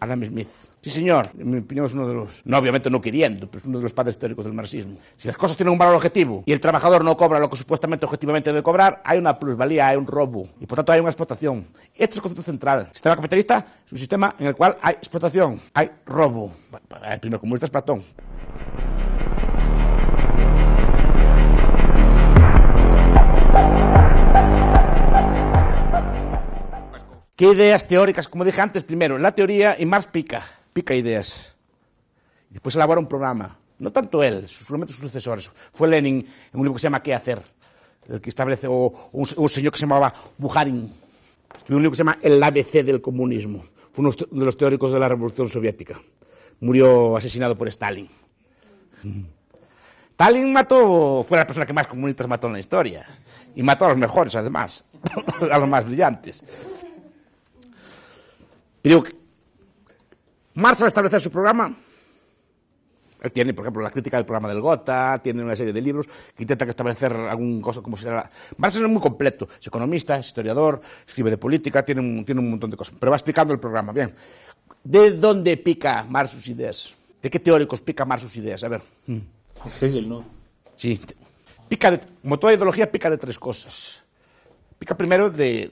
Adam Smith. Sí, señor, en mi opinión es uno de los, no obviamente no queriendo, pero es uno de los padres teóricos del marxismo. Si las cosas tienen un valor objetivo y el trabajador no cobra lo que supuestamente objetivamente debe cobrar, hay una plusvalía, hay un robo y por tanto hay una explotación. Este es el concepto central. El sistema capitalista es un sistema en el cual hay explotación, hay robo. El primer comunista es Platón. ¿Qué ideas teóricas? Como dije antes, primero, la teoría y más pica, pica ideas. Y Después elabora un programa. No tanto él, solamente sus sucesores. Fue Lenin en un libro que se llama ¿Qué hacer? El que establece, o, un, señor que se llamaba Buharin. Escribió un libro que se llama El ABC del comunismo. Fue uno de los teóricos de la Revolución Soviética. Murió asesinado por Stalin. Stalin mató, fue la persona que más comunistas mató en la historia. Y mató a los mejores, además, a los más brillantes. Y digo, Marx al establecer su programa, él tiene, por ejemplo, la crítica del programa del Gotha, tiene una serie de libros que intenta establecer algún cosa como si era... Marx es muy completo, es economista, es historiador, escribe de política, tiene un, montón de cosas, pero va explicando el programa, bien. ¿De dónde pica Marx sus ideas? ¿De qué teóricos pica Marx sus ideas? A ver. Hegel, ¿no? Sí. Pica de, como toda ideología, pica de tres cosas. Pica primero de,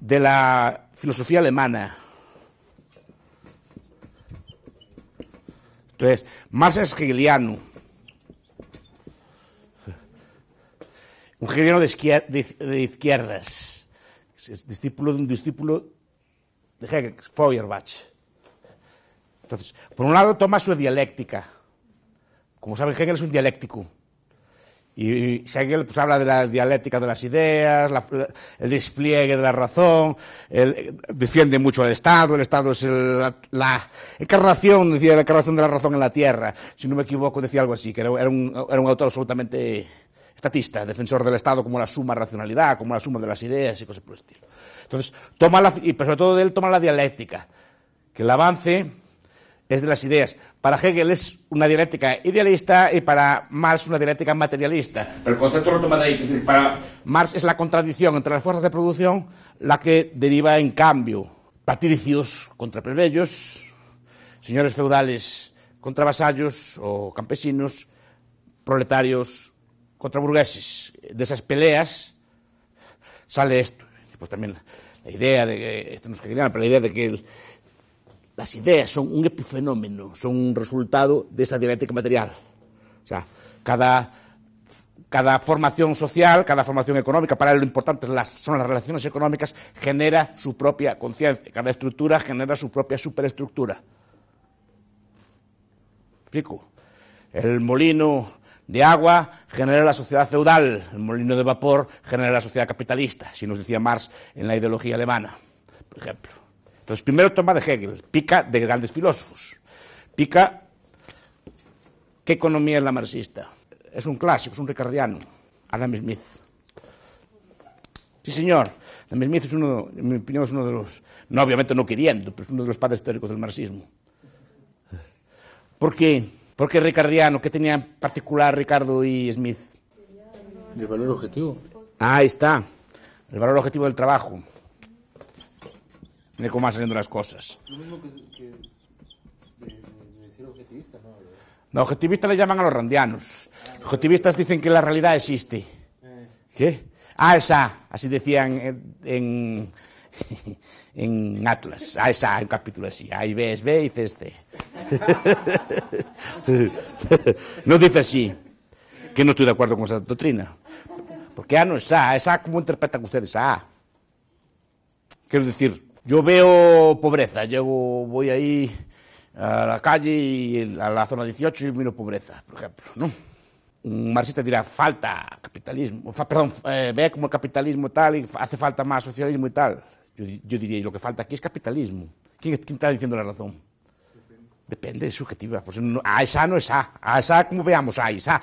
de la filosofía alemana. Entonces, Marx es hegeliano. Un hegeliano de, izquierdas. Es discípulo de un discípulo de Hegel, Feuerbach. Entonces, por un lado toma su dialéctica. Como saben, Hegel es un dialéctico. Y Hegel pues, habla de la dialéctica de las ideas, el despliegue de la razón, defiende mucho al Estado, el Estado es la, encarnación, decía, la encarnación de la razón en la tierra, si no me equivoco decía algo así, que era, un, autor absolutamente estatista, defensor del Estado como la suma racionalidad, como la suma de las ideas y cosas por el estilo. Entonces, toma la, y sobre todo él toma la dialéctica, que el avance es de las ideas. Para Hegel es una dialéctica idealista y para Marx una dialéctica materialista. el concepto lo toma de ahí. para... Marx es la contradicción entre las fuerzas de producción, la que deriva en cambio. Patricios contra plebeyos, señores feudales contra vasallos o campesinos, proletarios contra burgueses. De esas peleas sale esto. Pues también la idea de que, esto no es pero la idea de que el, las ideas son un epifenómeno, son un resultado de esa dialéctica material. O sea, cada, cada formación social, cada formación económica, para él lo importante son las relaciones económicas, genera su propia conciencia, cada estructura genera su propia superestructura. ¿Explico? El molino de agua genera la sociedad feudal, el molino de vapor genera la sociedad capitalista, si nos decía Marx en la ideología alemana, por ejemplo. Entonces, primero toma de Hegel, pica de grandes filósofos, pica qué economía es la marxista. Es un clásico, es un ricardiano, Adam Smith. Sí, señor. Adam Smith es uno, en mi opinión, es uno de los, no obviamente no queriendo, pero es uno de los padres teóricos del marxismo. ¿Por qué? Porque ricardiano, ¿qué tenía en particular Ricardo y Smith? El valor objetivo. Ah, ahí está. El valor objetivo del trabajo. de cómo van saliendo las cosas. Lo mismo que, que de, de ¿no? objetivistas le llaman a los randianos. Los objetivistas dicen que la realidad existe. Eh. ¿Qué? Ah, esa, así decían en, en, Atlas. Ah, esa, hay un capítulo así. A y B es B y C es C. no dice así, que no estoy de acuerdo con esa doctrina. Porque A ah, no es A, es A como interpretan ustedes ah. Quiero decir, yo veo pobreza, llego, voy ahí a la calle y a la zona 18 y miro pobreza, por ejemplo, ¿no? Un marxista dirá, falta capitalismo, perdón, eh, ve como el capitalismo tal y hace falta más socialismo y tal. Yo, diría, y lo que falta aquí es capitalismo. ¿Quién, está diciendo la razón? Depende, es subjetiva. Pues a esa no es A. A esa, como veamos, a esa.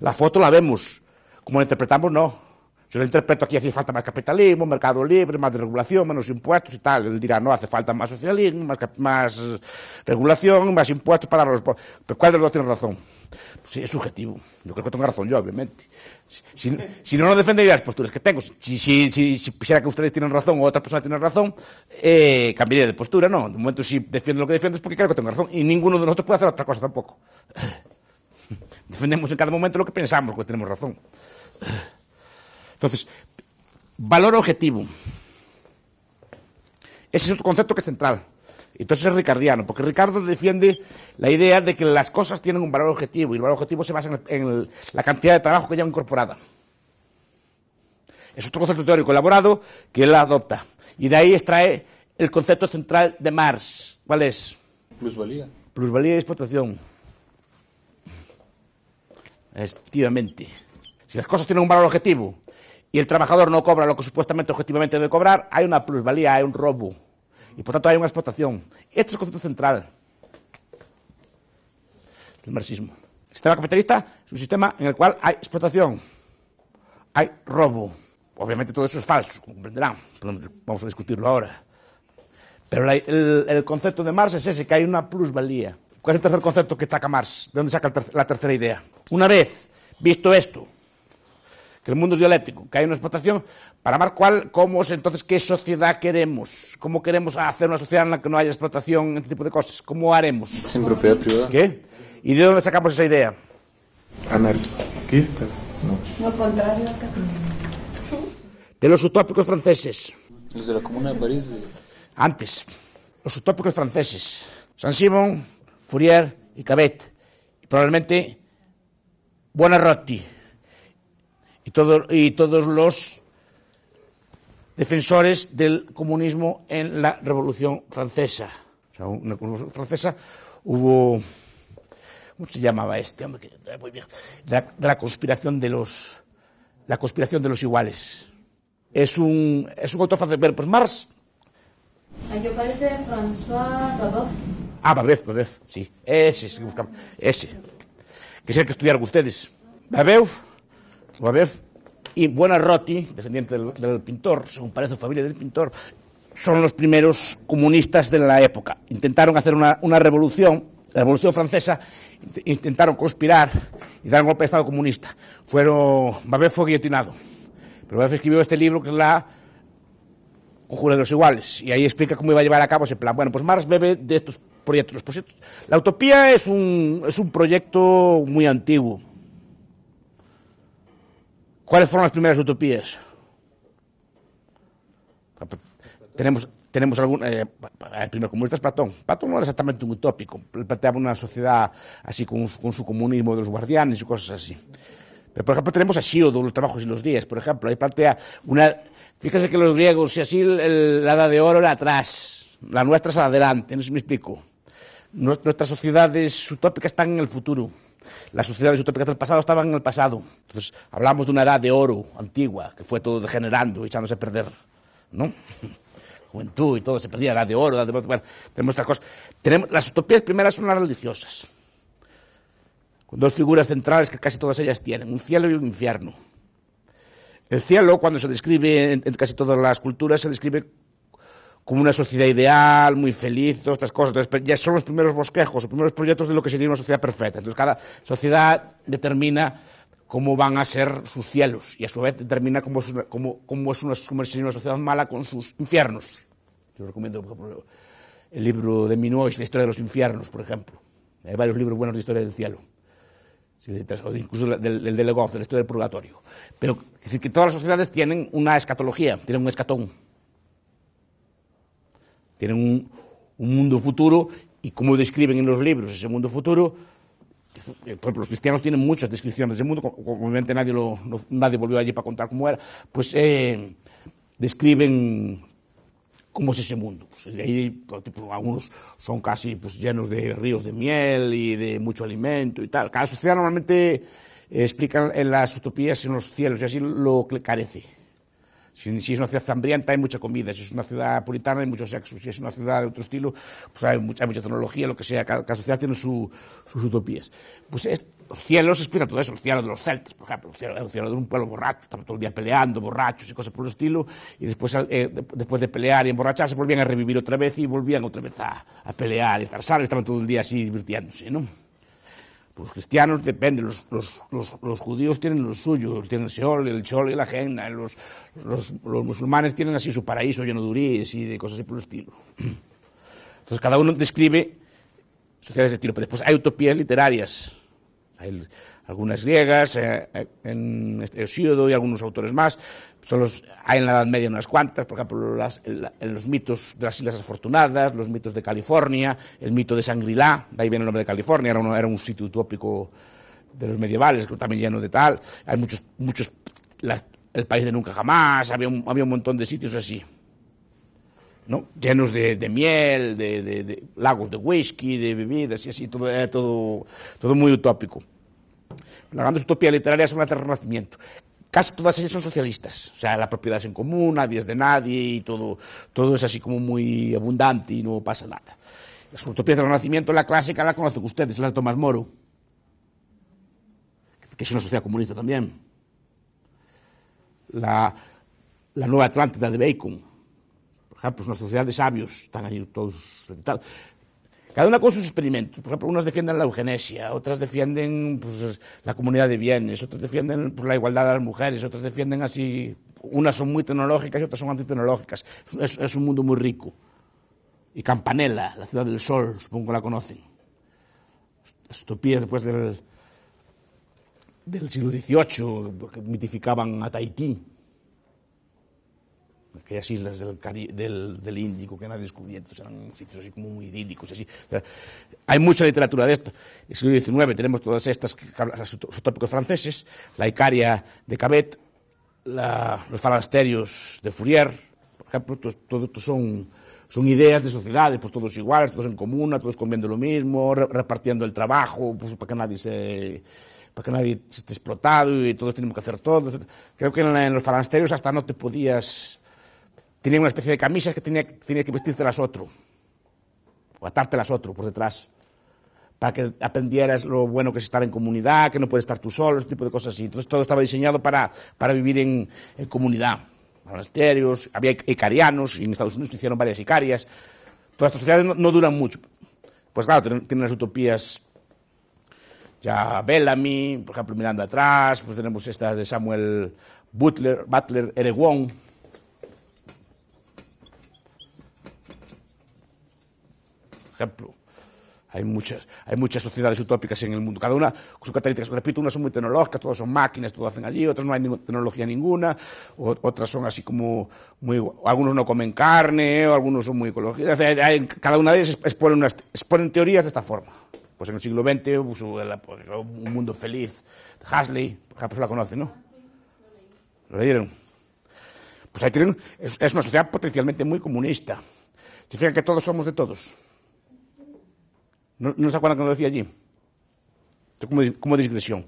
La foto la vemos, como la interpretamos, no. Yo lo interpreto aquí, hace falta más capitalismo, mercado libre, más regulación, menos impuestos y tal. Él dirá, no, hace falta más socialismo, más, eh, regulación, más impuestos para los... Pero ¿cuál de los dos tiene razón? Pues es subjetivo. Yo creo que tengo razón yo, obviamente. Si, no, no defendería las posturas que tengo. Si, quisiera que ustedes tienen razón o otra persona tiene razón, eh, cambiaría de postura, ¿no? De momento, si defiendo lo que defiendo es porque creo que tengo razón. Y ninguno de nosotros puede hacer otra cosa tampoco. Defendemos en cada momento lo que pensamos, que tenemos razón. Entonces, valor objetivo. Ese es otro concepto que es central. Entonces es ricardiano, porque Ricardo defiende la idea de que las cosas tienen un valor objetivo y el valor objetivo se basa en, la cantidad de trabajo que lleva incorporada. Es otro concepto teórico elaborado que él adopta. Y de ahí extrae el concepto central de Marx. ¿Cuál es? Plusvalía. Plusvalía y explotación. Efectivamente. Si las cosas tienen un valor objetivo y el trabajador no cobra lo que supuestamente objetivamente debe cobrar, hay una plusvalía, hay un robo. Y por tanto hay una explotación. Este es el concepto central del marxismo. El sistema capitalista es un sistema en el cual hay explotación, hay robo. Obviamente todo eso es falso, comprenderán. Vamos a discutirlo ahora. Pero el, concepto de Marx es ese, que hay una plusvalía. ¿Cuál es el tercer concepto que saca Marx? ¿De dónde saca la tercera idea? Una vez visto esto, que el mundo es dialéctico, que hay una explotación, para marcar cuál, cómo entonces qué sociedad queremos, cómo queremos hacer una sociedad en la que no haya explotación, este tipo de cosas, cómo haremos. Sin propiedad privada. ¿Qué? ¿Y de dónde sacamos esa idea? Anarquistas, no. contrario al capitalismo. De los utópicos franceses. Los de la Comuna de París. Antes, los utópicos franceses. San Simon, Fourier y Cabet. Y probablemente Buonarroti y, todos los defensores del comunismo en la Revolución Francesa. O sea, una Revolución Francesa hubo... ¿Cómo se llamaba este hombre? Que, de, la, conspiración de los... La conspiración de los iguales. Es un, es un autor francés. Pues Marx... Yo parece François Babeuf. Ah, Babeuf, Babeuf, sí. Ese es que buscamos. Ese. Que es que estudiaron ustedes. Babeuf... Babeuf y Buonarroti, descendiente del, pintor, según parece familia del pintor, son los primeros comunistas de la época. Intentaron hacer una, revolución, la revolución francesa, intentaron conspirar y dar un golpe de Estado comunista. Fueron, fue guillotinado, pero escribió este libro que es la Conjura de los Iguales, y ahí explica cómo iba a llevar a cabo ese plan. Bueno, pues Marx bebe de estos proyectos. proyectos. La utopía es un proyecto muy antiguo, ¿Cuáles fueron las primeras utopías? Tenemos, tenemos algún. el eh, eh, primer comunista este es Platón. Platón no era exactamente un utópico. Planteaba una sociedad así con, su comunismo de los guardianes y cosas así. Pero, por ejemplo, tenemos a Siodo, los trabajos y los días, por ejemplo. Ahí plantea una. Fíjese que los griegos, si así la edad de oro era atrás, la nuestra es adelante, no sé si me explico. Nuestras sociedades utópicas están en el futuro. Las sociedades utópicas del pasado estaban en el pasado. Entonces, hablamos de una edad de oro antigua, que fue todo degenerando, echándose a perder, ¿no? Juventud y todo se perdía, edad de oro, edad de... Bueno, tenemos estas cosas. las utopías primeras son las religiosas, con dos figuras centrales que casi todas ellas tienen, un cielo y un infierno. El cielo, cuando se describe en casi todas las culturas, se describe como una sociedad ideal, muy feliz, todas estas cosas. Entonces, ya son los primeros bosquejos, los primeros proyectos de lo que sería una sociedad perfecta. Entonces, cada sociedad determina cómo van a ser sus cielos y a su vez determina cómo es una, una, sería una sociedad mala con sus infiernos. Yo recomiendo, el libro de Minois, La historia de los infiernos, por ejemplo. Hay varios libros buenos de historia del cielo. O incluso el, de Legoff, la historia del purgatorio. Pero es decir, que todas las sociedades tienen una escatología, tienen un escatón tienen un, mundo futuro y como describen en los libros ese mundo futuro, eh, por ejemplo, los cristianos tienen muchas descripciones ese mundo, obviamente nadie, nadie volvió allí para contar cómo era, pues eh, describen cómo es ese mundo. Pues, ahí, algunos son casi pues, llenos de ríos de miel y de mucho alimento y tal. Cada sociedad normalmente eh, explica en las utopías en los cielos y así lo carece. Si, es una ciudad zambrienta hay mucha comida, si es una ciudad puritana hay mucho sexo, si es una ciudad de otro estilo, pues hay mucha, mucha tecnología, lo que sea, cada, sociedad tiene sus utopías. Pues los cielos explican todo eso, el cielo de los celtas, por ejemplo, el cielo, el cielo de un pueblo borracho, estaban todo el día peleando, borrachos y cosas por el estilo, y después, eh, de, después de pelear y emborracharse volvían a revivir otra vez y volvían otra vez a, pelear y estar sanos, estaban todo el día así divirtiéndose, ¿no? Pues los cristianos dependen, los, judíos tienen los suyos, tienen el Seol, el Chol y la Genna, los, musulmanes tienen así su paraíso lleno de durís y de cosas así por el estilo. Entonces cada uno describe sociedades de estilo, pero después hay utopías literarias, hay algunas griegas, eh, en en este, Hesíodo y algunos autores más, hay en la Edad Media unas cuantas, por ejemplo, en, los mitos de las Islas Afortunadas, los mitos de California, el mito de Sangrilá, de ahí viene el nombre de California, era, un sitio utópico de los medievales, también lleno de tal. Hay muchos, muchos el país de nunca jamás, había un, había un montón de sitios así. ¿no? llenos de, miel, de, lagos de whisky, de bebidas y así, todo, todo, todo muy utópico. La gran utopía literaria es un renacimiento casi todas ellas son socialistas. O sea, la propiedad es en común, nadie es de nadie y todo, todo es así como muy abundante y no pasa nada. Las utopías del Renacimiento, la clásica, la conocen ustedes, la de Tomás Moro, que es una sociedad comunista también. La, la Nueva Atlántida de Bacon, por ejemplo, es una sociedad de sabios, están ahí todos cada una con sus experimentos. Por ejemplo, unas defienden la eugenesia, otras defienden pues, la comunidad de bienes, otras defienden pues, la igualdad de las mujeres, otras defienden así. Unas son muy tecnológicas y otras son antitecnológicas. Es, es un mundo muy rico. Y Campanella, la ciudad del sol, supongo que la conocen. Utopías después del, del siglo XVIII, que mitificaban a Tahití aquellas islas del, del, del, Índico que nadie descubierto, eran sitios así como muy idílicos. Así. hay mucha literatura de esto. En el siglo XIX tenemos todas estas, los tópicos franceses, la Icaria de Cabet, los falasterios de Fourier, por ejemplo, todo, son, son ideas de sociedades, pues todos iguales, todos en comuna, todos comiendo lo mismo, repartiendo el trabajo, pues para que nadie se para que nadie esté explotado y todos tenemos que hacer todo. Creo que en, los Falansterios hasta no te podías tenían una especie de camisas que tenía, que vestirte las otro, o las otro por detrás, para que aprendieras lo bueno que es estar en comunidad, que no puedes estar tú solo, ese tipo de cosas así. Entonces todo estaba diseñado para, para vivir en, comunidad. Monasterios, había icarianos, y en Estados Unidos se hicieron varias icarias. Todas estas sociedades no, duran mucho. Pues claro, tienen, las utopías ya Bellamy, por ejemplo, mirando atrás, pues tenemos estas de Samuel Butler, Butler Erewhon, ejemplo. Hay muchas, hay muchas sociedades utópicas en el mundo, cada una con sus características. Repito, unas son muy tecnológicas, todas son máquinas, todo hacen allí, otras no hay ninguna tecnología ninguna, otras son así como muy. Algunos no comen carne, o algunos son muy ecológicos. cada una de ellas expone, unas, exponen teorías de esta forma. Pues en el siglo XX, un mundo feliz, Hasley, por ejemplo, la conocen, ¿no? ¿Lo leyeron? Pues ahí tienen. Es, una sociedad potencialmente muy comunista. Se que todos somos de todos. ¿No, no se acuerdan que lo decía allí? Como, como digresión.